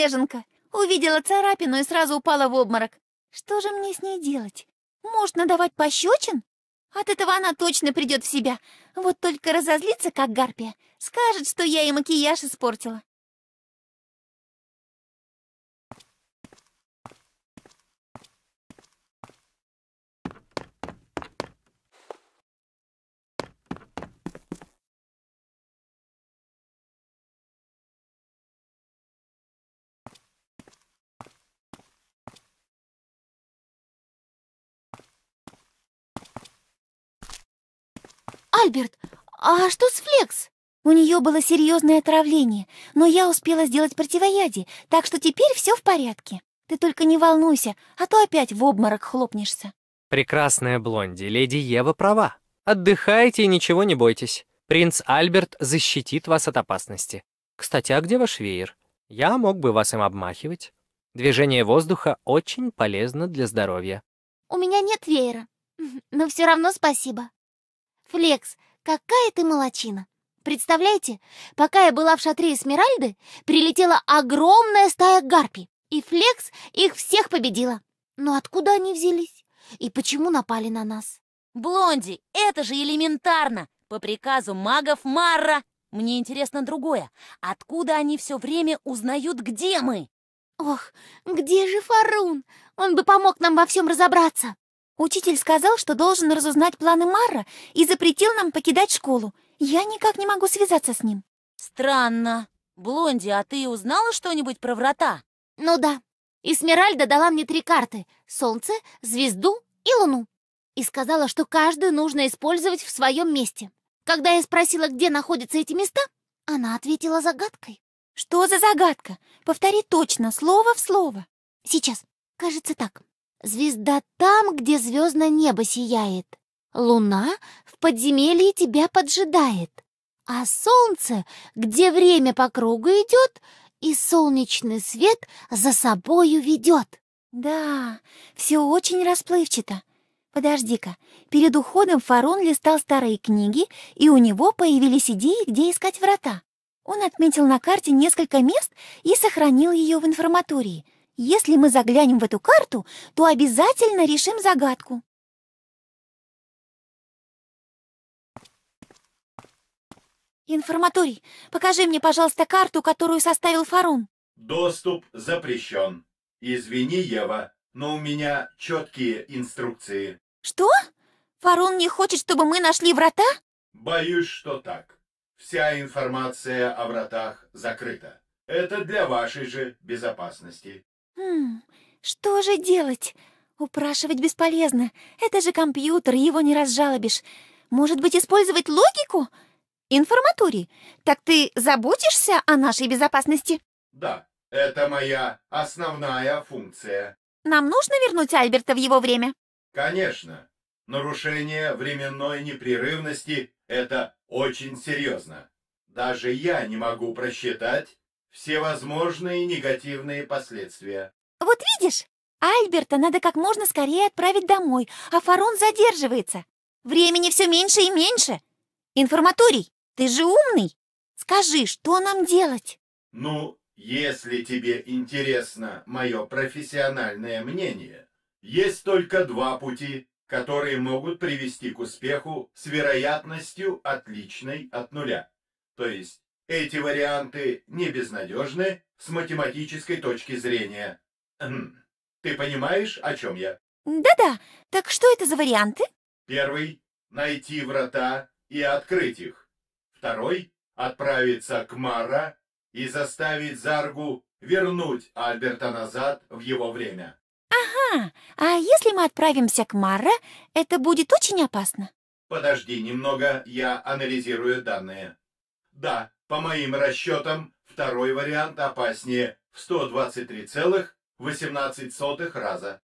неженка. Увидела царапину и сразу упала в обморок. Что же мне с ней делать? Может, надавать пощечин? От этого она точно придет в себя. Вот только разозлится, как гарпия. Скажет, что я ей макияж испортила. «Альберт, а что с Флекс?» У нее было серьезное отравление, но я успела сделать противоядие, так что теперь все в порядке. Ты только не волнуйся, а то опять в обморок хлопнешься. Прекрасная блонди, леди Ева права. Отдыхайте и ничего не бойтесь. Принц Альберт защитит вас от опасности. Кстати, а где ваш веер? Я мог бы вас им обмахивать. Движение воздуха очень полезно для здоровья. У меня нет веера, но все равно спасибо. «Флекс, какая ты молочина!» Представляете, пока я была в шатре Эсмеральды, прилетела огромная стая гарпи, и Флекс их всех победила. Но откуда они взялись? И почему напали на нас? Блонди, это же элементарно! По приказу магов Марра! Мне интересно другое. Откуда они все время узнают, где мы? Ох, где же Фарун? Он бы помог нам во всем разобраться. Учитель сказал, что должен разузнать планы Марра и запретил нам покидать школу. Я никак не могу связаться с ним. Странно. Блонди, а ты узнала что-нибудь про врата? Ну да. Эсмеральда дала мне три карты — солнце, звезду и луну. И сказала, что каждую нужно использовать в своем месте. Когда я спросила, где находятся эти места, она ответила загадкой. Что за загадка? Повтори точно, слово в слово. Сейчас. Кажется так. Звезда там, где звездное небо сияет. Луна в подземелье тебя поджидает. А солнце, где время по кругу идет, и солнечный свет за собою ведет. Да, все очень расплывчато. Подожди-ка, перед уходом Фарон листал старые книги, и у него появились идеи, где искать врата. Он отметил на карте несколько мест и сохранил ее в информатории — если мы заглянем в эту карту, то обязательно решим загадку. Информаторий, покажи мне, пожалуйста, карту, которую составил Фарун. Доступ запрещен. Извини, Ева, но у меня четкие инструкции. Что? Фарун не хочет, чтобы мы нашли врата? Боюсь, что так. Вся информация о вратах закрыта. Это для вашей же безопасности. «Хм, что же делать? Упрашивать бесполезно. Это же компьютер, его не разжалобишь. Может быть, использовать логику? Информаторий, так ты заботишься о нашей безопасности?» «Да, это моя основная функция». «Нам нужно вернуть Альберта в его время?» «Конечно. Нарушение временной непрерывности — это очень серьезно. Даже я не могу просчитать, всевозможные негативные последствия. Вот видишь, Альберта надо как можно скорее отправить домой, а Фарон задерживается. Времени все меньше и меньше. Информаторий, ты же умный. Скажи, что нам делать? Ну, если тебе интересно мое профессиональное мнение, есть только два пути, которые могут привести к успеху с вероятностью отличной от нуля. То есть эти варианты не безнадежны с математической точки зрения. Хм, ты понимаешь, о чем я? Да-да. Так что это за варианты? Первый — найти врата и открыть их. Второй — отправиться к Мара и заставить Заргу вернуть Альберта назад в его время. Ага, а если мы отправимся к Мара, это будет очень опасно. Подожди немного, я анализирую данные. Да, по моим расчетам, второй вариант опаснее в 123,18 раза.